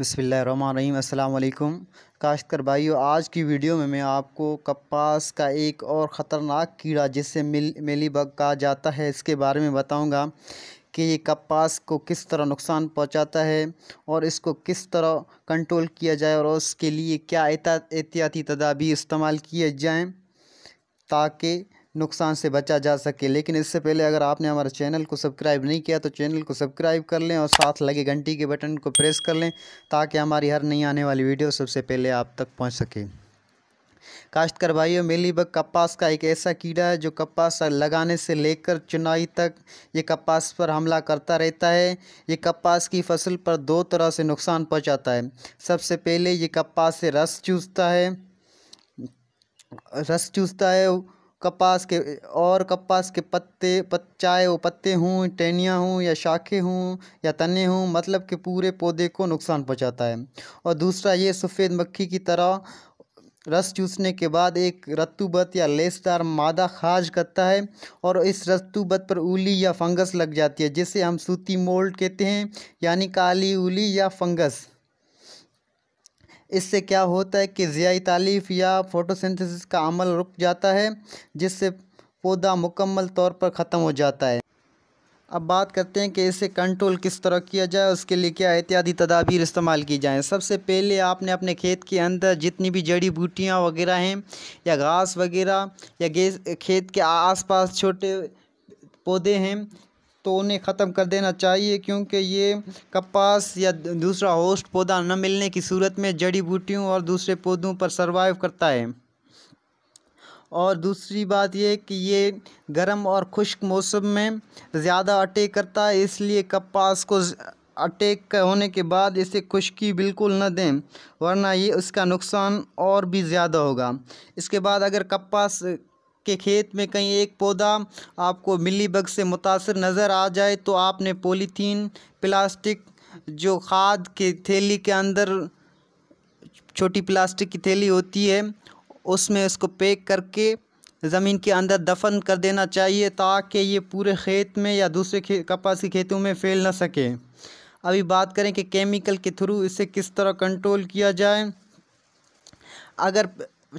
बसमीम अल्लाम काश्तकर भाइयों आज की वीडियो में मैं आपको कपास का एक और ख़तरनाक कीड़ा जिसे मिल बग कहा जाता है इसके बारे में बताऊंगा कि ये कपास को किस तरह नुकसान पहुंचाता है और इसको किस तरह कंट्रोल किया जाए और उसके लिए क्या एहतियाती तदाबीर इस्तेमाल किए जाएँ ताकि नुकसान से बचा जा सके लेकिन इससे पहले अगर आपने हमारे चैनल को सब्सक्राइब नहीं किया तो चैनल को सब्सक्राइब कर लें और साथ लगे घंटी के बटन को प्रेस कर लें ताकि हमारी हर नई आने वाली वीडियो सबसे पहले आप तक पहुँच सके काश्तकार भाइयों बग कपास का एक ऐसा कीड़ा है जो कपास लगाने से लेकर चुनाई तक ये कपास पर हमला करता रहता है ये कपास की फसल पर दो तरह से नुकसान पहुंचाता है सबसे पहले ये कपास से रस चूसता है रस चूसता है कपास के और कपास के पत्ते पत चाहे वो पत्ते हों टहनियाँ हों या शाखें हों या तने हों मतलब कि पूरे पौधे को नुकसान पहुंचाता है और दूसरा ये सफ़ेद मक्खी की तरह रस चूसने के बाद एक रतुबत या लेसदार मादा खाज करता है और इस रतुबत पर उली या फंगस लग जाती है जिसे हम सूती मोल्ड कहते हैं यानी काली उली या फंगस इससे क्या होता है कि ज़ियाई तालीफ या फोटोसिंथेसिस का अमल रुक जाता है जिससे पौधा मुकम्मल तौर पर ख़त्म हो जाता है अब बात करते हैं कि इसे कंट्रोल किस तरह किया जाए उसके लिए क्या एहतियाती तदाबीर इस्तेमाल की जाएँ सबसे पहले आपने अपने खेत के अंदर जितनी भी जड़ी बूटियाँ वगैरह हैं या घास वगैरह या खेत के आसपास छोटे पौधे हैं तो उन्हें ख़त्म कर देना चाहिए क्योंकि ये कपास या दूसरा होस्ट पौधा न मिलने की सूरत में जड़ी बूटियों और दूसरे पौधों पर सर्वाइव करता है और दूसरी बात यह कि ये गर्म और खुश्क मौसम में ज़्यादा अटैक करता है इसलिए कपास को अटैक होने के बाद इसे खुश्की बिल्कुल न दें वरना ये उसका नुकसान और भी ज़्यादा होगा इसके बाद अगर कपास के खेत में कहीं एक पौधा आपको मिली बग से मुतासर नज़र आ जाए तो आपने पॉलीथीन प्लास्टिक जो खाद के थैली के अंदर छोटी प्लास्टिक की थैली होती है उसमें उसको पैक करके ज़मीन के अंदर दफन कर देना चाहिए ताकि ये पूरे खेत में या दूसरे कपास के खेतों में फैल ना सके अभी बात करें कि केमिकल के थ्रू इसे किस तरह कंट्रोल किया जाए अगर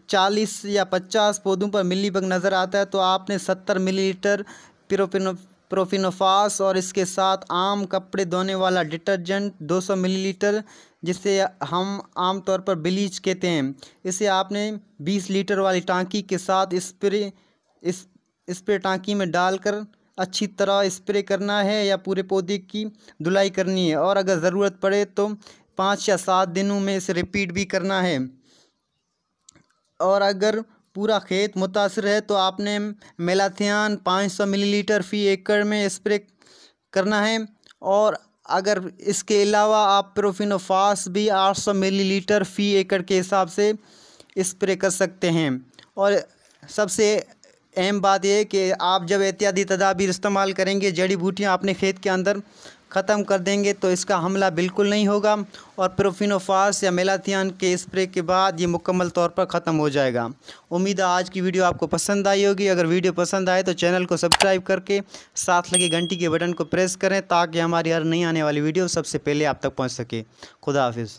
चालीस या पचास पौधों पर मिली बग नज़र आता है तो आपने सत्तर मिलीलीटर प्रोपिनो प्रोफिनोफास और इसके साथ आम कपड़े धोने वाला डिटर्जेंट 200 मिलीलीटर जिसे हम आमतौर पर ब्लीच कहते हैं इसे आपने 20 लीटर वाली टांकी के साथ स्प्रे इस स्प्रे टांकी में डालकर अच्छी तरह स्प्रे करना है या पूरे पौधे की धुलाई करनी है और अगर ज़रूरत पड़े तो पाँच या सात दिनों में इसे रिपीट भी करना है और अगर पूरा खेत मुतासर है तो आपने मेलाथियान 500 मिलीलीटर फ़ी एकड़ में स्प्रे करना है और अगर इसके अलावा आप प्रोफिनोफास भी 800 मिलीलीटर फ़ी एकड़ के हिसाब से स्प्रे कर सकते हैं और सबसे अहम बात यह कि आप जब एहतियाती तदाबीर इस्तेमाल करेंगे जड़ी बूटियाँ अपने खेत के अंदर ख़त्म कर देंगे तो इसका हमला बिल्कुल नहीं होगा और प्रोफिनोफास या मेलाथियन के स्प्रे के बाद ये मुकम्मल तौर पर ख़त्म हो जाएगा उम्मीद है आज की वीडियो आपको पसंद आई होगी अगर वीडियो पसंद आए तो चैनल को सब्सक्राइब करके साथ लगे घंटी के बटन को प्रेस करें ताकि हमारी हर नई आने वाली वीडियो सबसे पहले आप तक पहुँच सके खुदा हाफिज़